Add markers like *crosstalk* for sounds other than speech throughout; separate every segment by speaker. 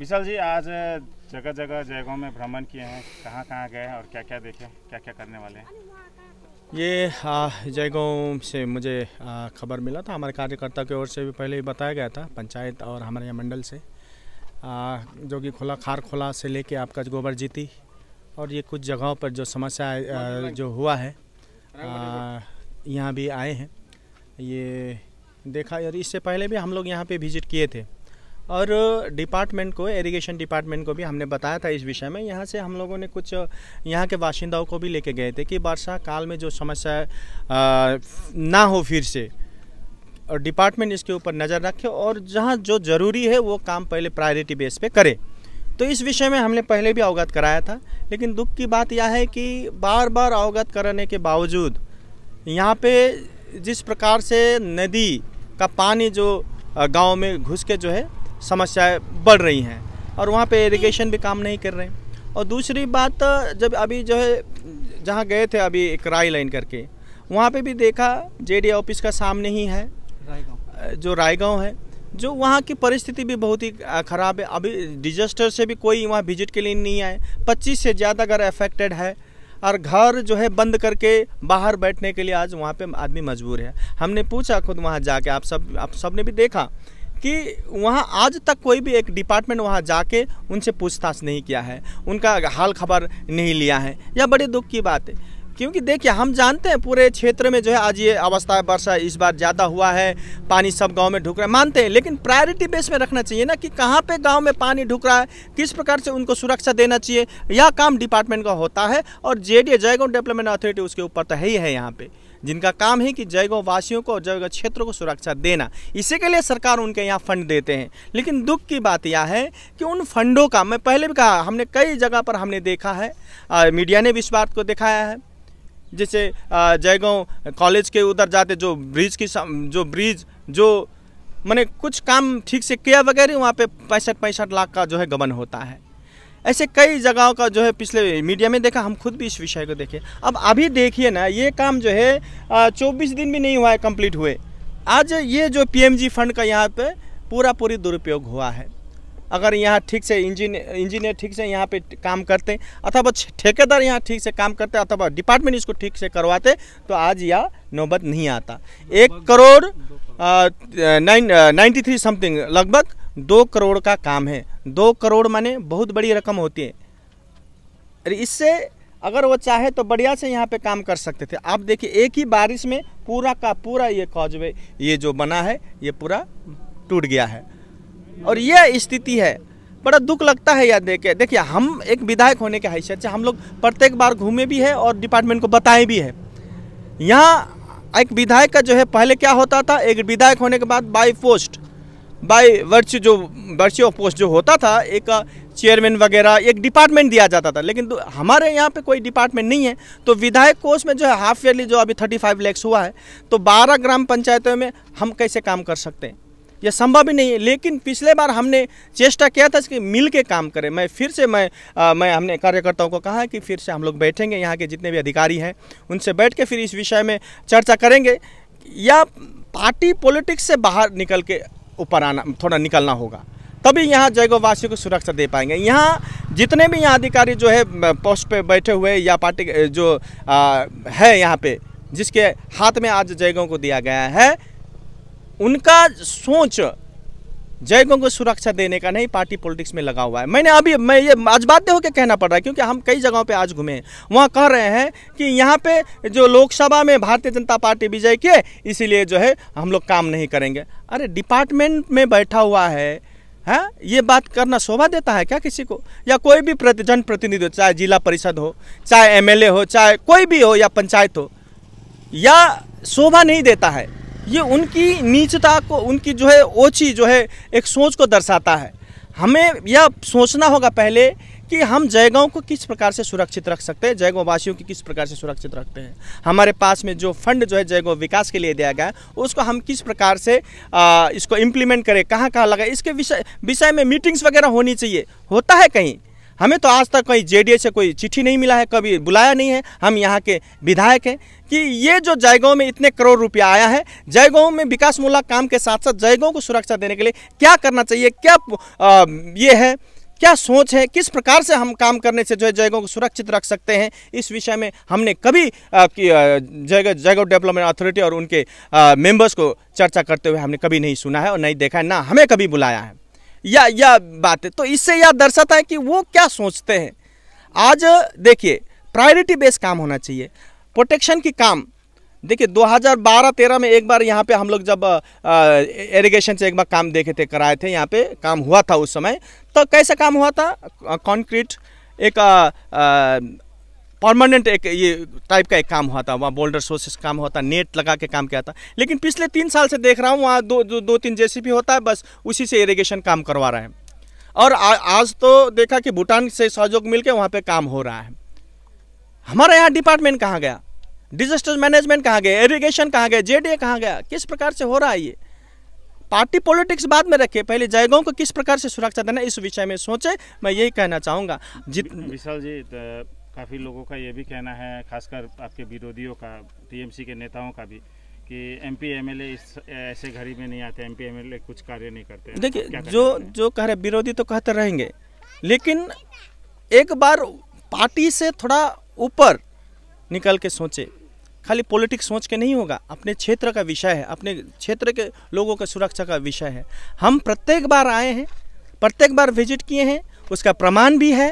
Speaker 1: विशाल जी आज जगह जगह जगहों में भ्रमण किए हैं कहाँ कहाँ गए और क्या क्या देखे क्या क्या करने वाले हैं
Speaker 2: ये गाँव से मुझे खबर मिला था हमारे कार्यकर्ता की ओर से भी पहले ही बताया गया था पंचायत और हमारे यहाँ मंडल से आ, जो कि खुला खार खोला से लेके आपका गोबर जीती और ये कुछ जगहों पर जो समस्या जो हुआ है यहाँ भी आए हैं ये देखा और इससे पहले भी हम लोग यहाँ पे विजिट किए थे और डिपार्टमेंट को एरीगेशन डिपार्टमेंट को भी हमने बताया था इस विषय में यहाँ से हम लोगों ने कुछ यहाँ के बाशिंदाओं को भी लेके गए थे कि वर्षा काल में जो समस्या ना हो फिर से और डिपार्टमेंट इसके ऊपर नज़र रखे और जहाँ जो ज़रूरी है वो काम पहले प्रायोरिटी बेस पे करे तो इस विषय में हमने पहले भी अवगत कराया था लेकिन दुख की बात यह है कि बार बार अवगत कराने के बावजूद यहाँ पे जिस प्रकार से नदी का पानी जो गांव में घुस के जो है समस्याएं बढ़ रही हैं और वहाँ पे इरिगेशन भी काम नहीं कर रहे हैं और दूसरी बात जब अभी जो है जहाँ गए थे अभी एक राय लाइन करके वहाँ पे भी देखा डी ऑफिस का सामने ही है जो रायगांव है जो वहाँ की परिस्थिति भी बहुत ही ख़राब है अभी डिजास्टर से भी कोई वहाँ विजिट के लिए नहीं आए पच्चीस से ज़्यादा घर अफेक्टेड है और घर जो है बंद करके बाहर बैठने के लिए आज वहाँ पे आदमी मजबूर है हमने पूछा खुद वहाँ जाके आप सब आप सब ने भी देखा कि वहाँ आज तक कोई भी एक डिपार्टमेंट वहाँ जाके उनसे पूछताछ नहीं किया है उनका हाल खबर नहीं लिया है यह बड़े दुख की बात है क्योंकि देखिए हम जानते हैं पूरे क्षेत्र में जो है आज ये अवस्था है वर्षा इस बार ज़्यादा हुआ है पानी सब गांव में ढुक रहा है मानते हैं लेकिन प्रायोरिटी बेस में रखना चाहिए ना कि कहाँ पे गांव में पानी ढुक रहा है किस प्रकार से उनको सुरक्षा देना चाहिए यह काम डिपार्टमेंट का होता है और जे डी डेवलपमेंट अथॉरिटी उसके ऊपर तो है ही है यहाँ पर जिनका काम है कि जयगांव वासियों को और जयगांव क्षेत्रों को सुरक्षा देना इसी के लिए सरकार उनके यहाँ फंड देते हैं लेकिन दुख की बात यह है कि उन फंडों का मैं पहले भी कहा हमने कई जगह पर हमने देखा है आ, मीडिया ने भी इस बात को दिखाया है जैसे जयगांव कॉलेज के उधर जाते जो ब्रिज की जो ब्रिज जो मैंने कुछ काम ठीक से किया वगैरह वहाँ पे पैंसठ पैंसठ लाख का जो है गबन होता है ऐसे कई जगहों का जो है पिछले मीडिया में देखा हम खुद भी इस विषय को देखे अब अभी देखिए ना ये काम जो है चौबीस दिन भी नहीं हुआ है कंप्लीट हुए आज ये जो पीएमजी फंड का यहाँ पे पूरा पूरी दुरुपयोग हुआ है अगर यहाँ ठीक से इंजीनियर इंजीनियर ठीक से यहाँ पे काम करते अथवा ठेकेदार यहाँ ठीक से काम करते अथवा डिपार्टमेंट इसको ठीक से करवाते तो आज यह नौबत नहीं आता एक crore nine ninety three something लगभग दो करोड़ का काम है दो करोड़ माने बहुत बड़ी रकम होती है और इससे अगर वो चाहे तो बढ़िया से यहाँ पे काम कर सकते थे आप देखिए एक ही बारिश में पूरा का पूरा ये कॉजवे ये जो बना है ये पूरा टूट गया है और यह स्थिति है बड़ा दुख लगता है यार देख के देखिए हम एक विधायक होने के हैसियत से हम लोग प्रत्येक बार घूमे भी है और डिपार्टमेंट को बताए भी है यहाँ एक विधायक का जो है पहले क्या होता था एक विधायक होने के बाद बाई पोस्ट बाय वर्च जो वर्ची ऑफ पोस्ट जो होता था एक चेयरमैन uh, वगैरह एक डिपार्टमेंट दिया जाता था लेकिन तो हमारे यहाँ पे कोई डिपार्टमेंट नहीं है तो विधायक कोष में जो है हाफ ईयरली जो अभी थर्टी फाइव लैक्स हुआ है तो बारह ग्राम पंचायतों में हम कैसे काम कर सकते हैं यह संभव ही नहीं है लेकिन पिछले बार हमने चेष्टा किया था कि मिल के काम करें मैं फिर से मैं आ, uh, मैं हमने कार्यकर्ताओं को कहा है कि फिर से हम लोग बैठेंगे यहाँ के जितने भी अधिकारी हैं उनसे बैठ के फिर इस विषय में चर्चा करेंगे या पार्टी पॉलिटिक्स से बाहर निकल के ऊपर आना थोड़ा निकलना होगा तभी यहाँ जयगो को सुरक्षा दे पाएंगे यहाँ जितने भी यहाँ अधिकारी जो है पोस्ट पे बैठे हुए या पार्टी जो आ, है यहाँ पे जिसके हाथ में आज जयगों को दिया गया है उनका सोच जय को सुरक्षा देने का नहीं पार्टी पॉलिटिक्स में लगा हुआ है मैंने अभी मैं ये आज बाध्य होकर कहना पड़ रहा है क्योंकि हम कई जगहों पे आज घूमे वहाँ कह रहे हैं कि यहाँ पे जो लोकसभा में भारतीय जनता पार्टी विजय किए इसीलिए जो है हम लोग काम नहीं करेंगे अरे डिपार्टमेंट में बैठा हुआ है हाँ ये बात करना शोभा देता है क्या किसी को या कोई भी प्रति जनप्रतिनिधि हो चाहे जिला परिषद हो चाहे एमएलए हो चाहे कोई भी हो या पंचायत हो या शोभा नहीं देता है ये उनकी नीचता को उनकी जो है ओछी जो है एक सोच को दर्शाता है हमें यह सोचना होगा पहले कि हम जयगांव को किस प्रकार से सुरक्षित रख सकते हैं जयगांव वासियों की किस प्रकार से सुरक्षित रखते हैं हमारे पास में जो फंड जो है जयगांव विकास के लिए दिया गया है उसको हम किस प्रकार से आ, इसको इम्प्लीमेंट करें कहाँ कहाँ लगाए इसके विषय विषय में मीटिंग्स वगैरह होनी चाहिए होता है कहीं हमें तो आज तक कहीं जे से कोई चिट्ठी नहीं मिला है कभी बुलाया नहीं है हम यहाँ के विधायक हैं कि ये जो जयगांव में इतने करोड़ रुपया आया है जयगांव में विकास मूलक काम के साथ साथ जयगांव को सुरक्षा देने के लिए क्या करना चाहिए क्या आ, ये है क्या सोच है किस प्रकार से हम काम करने से जो है जयगांव को सुरक्षित रख सकते हैं इस विषय में हमने कभी जयगांव जयगांव डेवलपमेंट अथॉरिटी और उनके मेंबर्स को चर्चा करते हुए हमने कभी नहीं सुना है और नहीं देखा है ना हमें कभी बुलाया है या या बात है तो इससे यह दर्शाता है कि वो क्या सोचते हैं आज देखिए प्रायोरिटी बेस काम होना चाहिए प्रोटेक्शन की काम देखिए 2012-13 में एक बार यहाँ पे हम लोग जब इरिगेशन से एक बार काम देखे थे कराए थे यहाँ पे काम हुआ था उस समय तो कैसा काम हुआ था कॉन्क्रीट एक आ, आ, परमानेंट एक ये टाइप का एक काम हुआ था वहाँ बोल्डर सोर्सेस काम हुआ था नेट लगा के काम किया था लेकिन पिछले तीन साल से देख रहा हूँ वहाँ दो दो, दो तीन जे होता है बस उसी से इरीगेशन काम करवा रहे हैं और आ, आज तो देखा कि भूटान से सहयोग मिलकर वहाँ पे काम हो रहा है हमारे यहाँ डिपार्टमेंट कहाँ गया डिजास्टर मैनेजमेंट कहाँ गया इरीगेशन कहाँ गया जेडीए कहाँ गया किस प्रकार से हो रहा है ये पार्टी पॉलिटिक्स बाद में रखे पहले जयगांव को किस प्रकार से सुरक्षा देना इस विषय में सोचे मैं यही कहना चाहूँगा विशाल
Speaker 1: जी काफ़ी लोगों का ये भी कहना है खासकर आपके विरोधियों का टीएमसी के नेताओं का भी कि एमपी एमएलए इस ऐसे घड़ी में नहीं आते एमपी एमएलए कुछ कार्य नहीं करते देखिए जो
Speaker 2: जो कह रहे विरोधी तो कहते रहेंगे लेकिन एक बार पार्टी से थोड़ा ऊपर निकल के सोचे खाली पॉलिटिक्स सोच के नहीं होगा अपने क्षेत्र का विषय है अपने क्षेत्र के लोगों का सुरक्षा का विषय है हम प्रत्येक बार आए हैं प्रत्येक बार विजिट किए हैं उसका प्रमाण भी है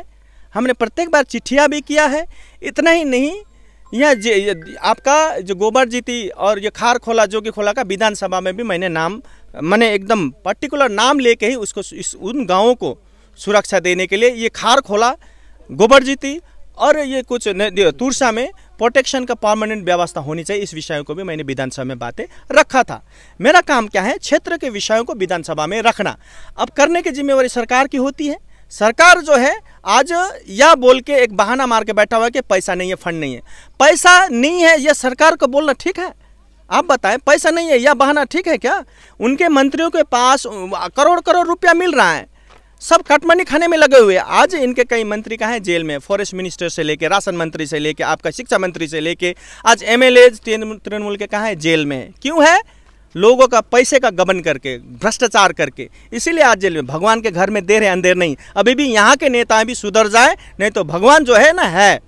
Speaker 2: हमने प्रत्येक बार चिट्ठियाँ भी किया है इतना ही नहीं यह जे आपका जो गोबर जीती और ये खार खोला जो कि खोला का विधानसभा में भी मैंने नाम मैंने एकदम पर्टिकुलर नाम लेके ही उसको इस उन गांवों को सुरक्षा देने के लिए ये खार खोला गोबर जीती और ये कुछ तुरसा में प्रोटेक्शन का परमानेंट व्यवस्था होनी चाहिए इस विषयों को भी मैंने विधानसभा में बातें रखा था मेरा काम क्या है क्षेत्र के विषयों को विधानसभा में रखना अब करने की जिम्मेवारी सरकार की होती है सरकार जो है आज यह बोल के एक बहाना मार के बैठा हुआ है कि पैसा नहीं है फंड नहीं है पैसा नहीं है यह सरकार को बोलना ठीक है आप बताएं पैसा नहीं है यह बहाना ठीक है क्या उनके मंत्रियों के पास करोड़ करोड़ रुपया मिल रहा है सब कटमनी खाने में लगे हुए हैं आज इनके कई मंत्री कहाँ हैं जेल में फॉरेस्ट मिनिस्टर से लेके राशन मंत्री से लेके आपका शिक्षा मंत्री से लेके आज एम एमएलए तृणमूल के कहाँ हैं जेल में क्यों है लोगों का पैसे का गबन करके भ्रष्टाचार करके इसीलिए आज जेल में भगवान के घर में देर है अंधेर नहीं अभी भी यहाँ के नेता भी सुधर जाए नहीं तो भगवान जो है ना है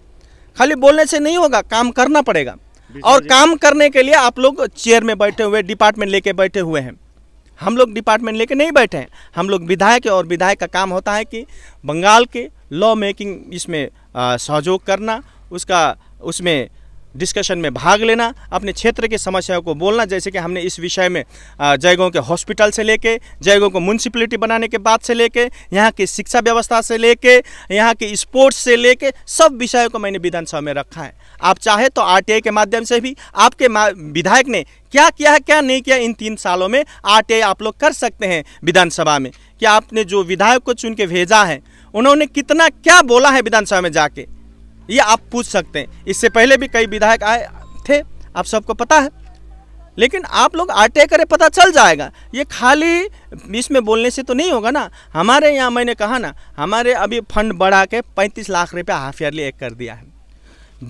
Speaker 2: खाली बोलने से नहीं होगा काम करना पड़ेगा और काम करने के लिए आप लोग चेयर में बैठे हुए डिपार्टमेंट लेके बैठे हुए हैं हम लोग डिपार्टमेंट लेके नहीं बैठे हैं हम लोग विधायक और विधायक का काम होता है कि बंगाल के लॉ मेकिंग इसमें सहयोग करना उसका उसमें डिस्कशन में भाग लेना अपने क्षेत्र की समस्याओं को बोलना जैसे कि हमने इस विषय में जयगों के हॉस्पिटल से लेके जयगों को म्यूनसिपलिटी बनाने के बाद से लेके यहाँ की शिक्षा व्यवस्था से लेके यहाँ के स्पोर्ट्स से लेके सब विषयों को मैंने विधानसभा में रखा है आप चाहे तो आर के माध्यम से भी आपके विधायक ने क्या किया है क्या नहीं किया इन तीन सालों में आर आप लोग कर सकते हैं विधानसभा में कि आपने जो विधायक को चुन के भेजा है उन्होंने कितना क्या बोला है विधानसभा में जाके ये आप पूछ सकते हैं इससे पहले भी कई विधायक आए थे आप सबको पता है लेकिन आप लोग आटे करें पता चल जाएगा ये खाली इसमें बोलने से तो नहीं होगा ना हमारे यहाँ मैंने कहा ना हमारे अभी फंड बढ़ा के पैंतीस लाख रुपया हाफ ईयरली एक कर दिया है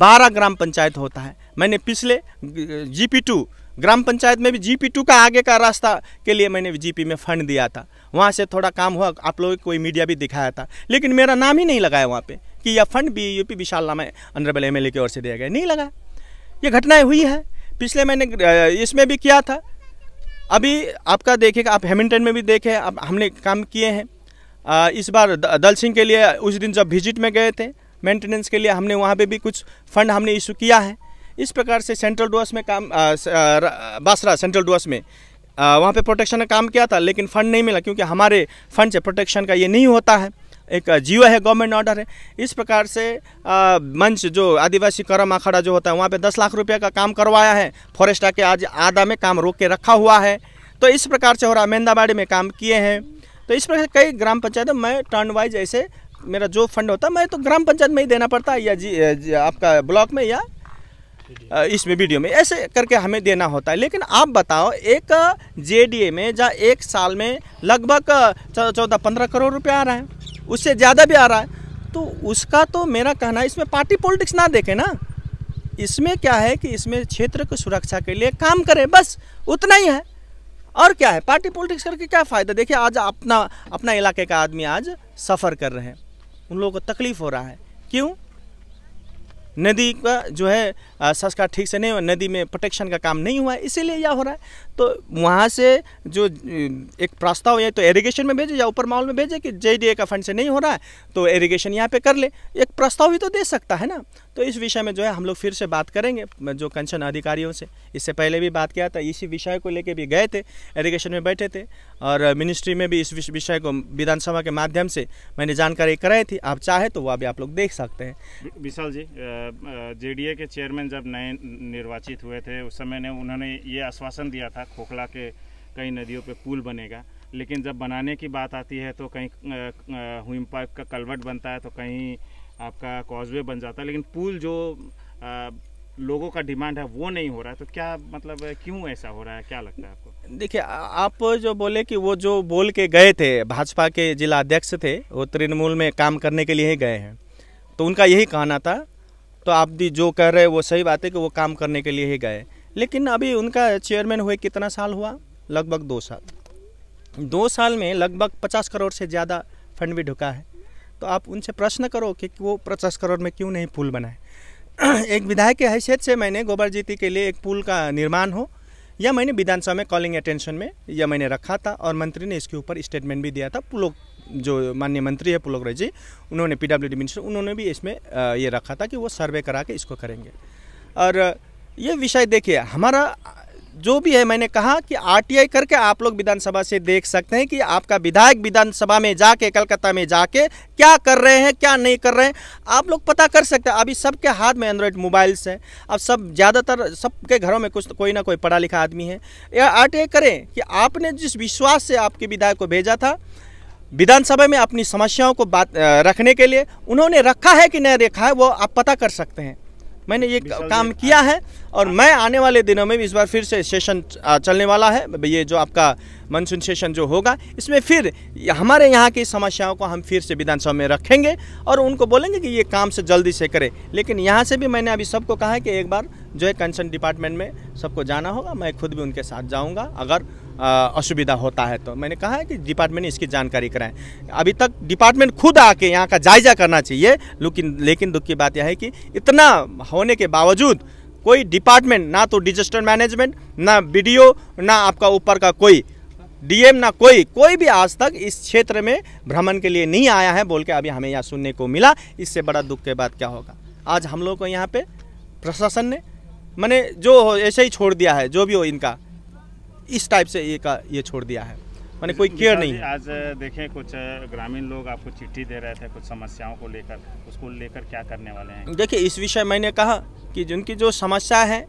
Speaker 2: बारह ग्राम पंचायत होता है मैंने पिछले पी टू ग्राम पंचायत में भी पी टू का आगे का रास्ता के लिए मैंने पी में फंड दिया था वहाँ से थोड़ा काम हुआ आप लोगों को कोई मीडिया भी दिखाया था लेकिन मेरा नाम ही नहीं लगाया वहाँ पर कि यह फंड भी यूपी विशाल नामा अनरेबल एम की ओर से दिया गया नहीं लगा ये घटनाएं हुई है पिछले मैंने इसमें भी किया था अभी आपका देखेगा आप हेमिल्टन में भी देखे अब हमने काम किए हैं इस बार दल सिंह के लिए उस दिन जब विजिट में गए थे मेंटेनेंस के लिए हमने वहाँ पे भी कुछ फंड हमने इशू किया है इस प्रकार से सेंट्रल डोअस में काम बासरा सेंट्रल डोअस में वहाँ पे प्रोटेक्शन का काम किया था लेकिन फ़ंड नहीं मिला क्योंकि हमारे फंड से प्रोटेक्शन का ये नहीं होता है एक जियो है गवर्नमेंट ऑर्डर है इस प्रकार से आ, मंच जो आदिवासी करम अखाड़ा जो होता है वहाँ पे दस लाख रुपये का काम करवाया है फॉरेस्ट आके आज आधा में काम रोक के रखा हुआ है तो इस प्रकार से हो रहा मेंदाबाड़ी में काम किए हैं तो इस प्रकार कई ग्राम पंचायत में टर्न वाइज ऐसे मेरा जो फंड होता है मैं तो ग्राम पंचायत में ही देना पड़ता है या जी, जी आपका ब्लॉक में या इसमें वीडियो में ऐसे करके हमें देना होता है लेकिन आप बताओ एक जेडीए में जहाँ एक साल में लगभग चौदह पंद्रह करोड़ रुपया आ रहा है उससे ज़्यादा भी आ रहा है तो उसका तो मेरा कहना इसमें पार्टी पॉलिटिक्स ना देखें ना इसमें क्या है कि इसमें क्षेत्र की सुरक्षा के लिए काम करें बस उतना ही है और क्या है पार्टी पॉलिटिक्स करके क्या फ़ायदा देखिए आज अपना अपना इलाके का आदमी आज सफ़र कर रहे हैं उन लोगों को तकलीफ़ हो रहा है क्यों नदी का जो है संस्कार ठीक से नहीं हुआ नदी में प्रोटेक्शन का काम नहीं हुआ है इसीलिए यह हो रहा है तो वहाँ से जो एक प्रस्ताव है तो एरीगेशन में भेजे या ऊपर माहौल में भेजे कि जे का फंड से नहीं हो रहा है तो एरीगेशन यहाँ पर कर ले एक प्रस्ताव भी तो दे सकता है ना तो इस विषय में जो है हम लोग फिर से बात करेंगे जो कंचन अधिकारियों से इससे पहले भी बात किया था इसी विषय को लेकर भी गए थे इरीगेशन में बैठे थे और मिनिस्ट्री में भी इस विषय को विधानसभा के माध्यम से मैंने जानकारी कराई थी आप चाहे तो वह भी आप लोग देख सकते हैं
Speaker 1: विशाल जी जे के चेयरमैन जब नए निर्वाचित हुए थे उस समय ने उन्होंने ये आश्वासन दिया था खोखला के कई नदियों पे पुल बनेगा लेकिन जब बनाने की बात आती है तो कहीं हुम पार्क का कलवट बनता है तो कहीं आपका कॉजवे बन जाता है लेकिन पुल जो आ, लोगों का डिमांड है वो नहीं हो रहा है तो क्या मतलब क्यों ऐसा हो रहा है क्या लगता है
Speaker 2: आपको देखिए आप जो बोले कि वो जो बोल के गए थे भाजपा के जिला अध्यक्ष थे वो तृणमूल में काम करने के लिए ही गए हैं तो उनका यही कहना था तो आप दी जो कह रहे हैं वो सही बात है कि वो काम करने के लिए ही गए लेकिन अभी उनका चेयरमैन हुए कितना साल हुआ लगभग दो साल दो साल में लगभग पचास करोड़ से ज़्यादा फंड भी ढुका है तो आप उनसे प्रश्न करो कि वो पचास करोड़ में क्यों नहीं पुल बनाए *clears throat* एक विधायक की हैसियत से मैंने गोबर जीती के लिए एक पुल का निर्माण हो या मैंने विधानसभा में कॉलिंग अटेंशन में यह मैंने रखा था और मंत्री ने इसके ऊपर स्टेटमेंट भी दिया था पुलों जो माननीय मंत्री है पुलोक जी उन्होंने पी डब्ल्यू डी मिनिस्टर उन्होंने भी इसमें ये रखा था कि वो सर्वे करा के इसको करेंगे और ये विषय देखिए हमारा जो भी है मैंने कहा कि आरटीआई करके आप लोग विधानसभा से देख सकते हैं कि आपका विधायक विधानसभा में जाके कलकत्ता में जाके क्या कर रहे हैं क्या नहीं कर रहे हैं आप लोग पता कर सकते हैं अभी सबके हाथ में एंड्रॉयड मोबाइल्स हैं अब सब ज़्यादातर सबके घरों में कुछ कोई ना कोई पढ़ा लिखा आदमी है या आर करें कि आपने जिस विश्वास से आपके विधायक को भेजा था विधानसभा में अपनी समस्याओं को बात रखने के लिए उन्होंने रखा है कि नहीं रखा है वो आप पता कर सकते हैं मैंने ये काम किया है और मैं आने वाले दिनों में भी इस बार फिर से सेशन चलने वाला है ये जो आपका मानसून सेशन जो होगा इसमें फिर हमारे यहाँ की समस्याओं को हम फिर से विधानसभा में रखेंगे और उनको बोलेंगे कि ये काम से जल्दी से करें लेकिन यहाँ से भी मैंने अभी सबको कहा है कि एक बार जो है कंसर्न डिपार्टमेंट में सबको जाना होगा मैं खुद भी उनके साथ जाऊँगा अगर असुविधा होता है तो मैंने कहा है कि डिपार्टमेंट इसकी जानकारी कराएं अभी तक डिपार्टमेंट खुद आके यहाँ का जायजा करना चाहिए लेकिन लेकिन दुख की बात यह है कि इतना होने के बावजूद कोई डिपार्टमेंट ना तो डिजास्टर मैनेजमेंट ना बी ना आपका ऊपर का कोई डीएम ना कोई कोई भी आज तक इस क्षेत्र में भ्रमण के लिए नहीं आया है बोल के अभी हमें यहाँ सुनने को मिला इससे बड़ा दुख के बाद क्या होगा आज हम लोग को यहाँ पे प्रशासन ने मैंने जो ऐसे ही छोड़ दिया है जो भी हो इनका इस टाइप से ये का ये छोड़ दिया है मैंने कोई केयर नहीं
Speaker 1: आज देखें कुछ ग्रामीण लोग आपको चिट्ठी दे रहे थे कुछ समस्याओं को लेकर उसको लेकर क्या करने वाले हैं
Speaker 2: देखिए इस विषय मैंने कहा कि जिनकी जो समस्या है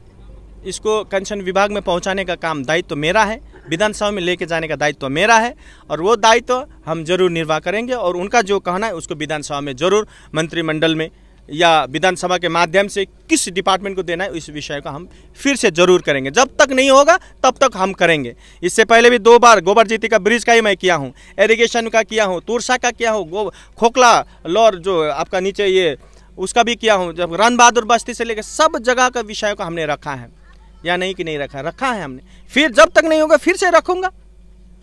Speaker 2: इसको कंशन विभाग में पहुंचाने का काम दायित्व तो मेरा है विधानसभा में लेके जाने का दायित्व तो मेरा है और वो दायित्व तो हम जरूर निर्वाह करेंगे और उनका जो कहना है उसको विधानसभा में जरूर मंत्रिमंडल में या विधानसभा के माध्यम से किस डिपार्टमेंट को देना है इस विषय का हम फिर से जरूर करेंगे जब तक नहीं होगा तब तक हम करेंगे इससे पहले भी दो बार गोबर जीती का ब्रिज का ही मैं किया हूँ एरीगेशन का किया हूँ तुरसा का किया हूँ खोखला लोर जो आपका नीचे ये उसका भी किया हूँ जब रन बहादुर बस्ती से लेकर सब जगह का विषय को हमने रखा है या नहीं कि नहीं रखा रखा है हमने फिर जब तक नहीं होगा फिर से रखूँगा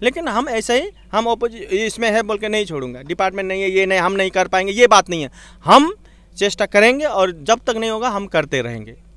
Speaker 2: लेकिन हम ऐसे ही हम ओपोजि इसमें है बोल के नहीं छोड़ूंगा डिपार्टमेंट नहीं है ये नहीं हम नहीं कर पाएंगे ये बात नहीं है हम चेष्टा करेंगे और जब तक नहीं होगा हम करते रहेंगे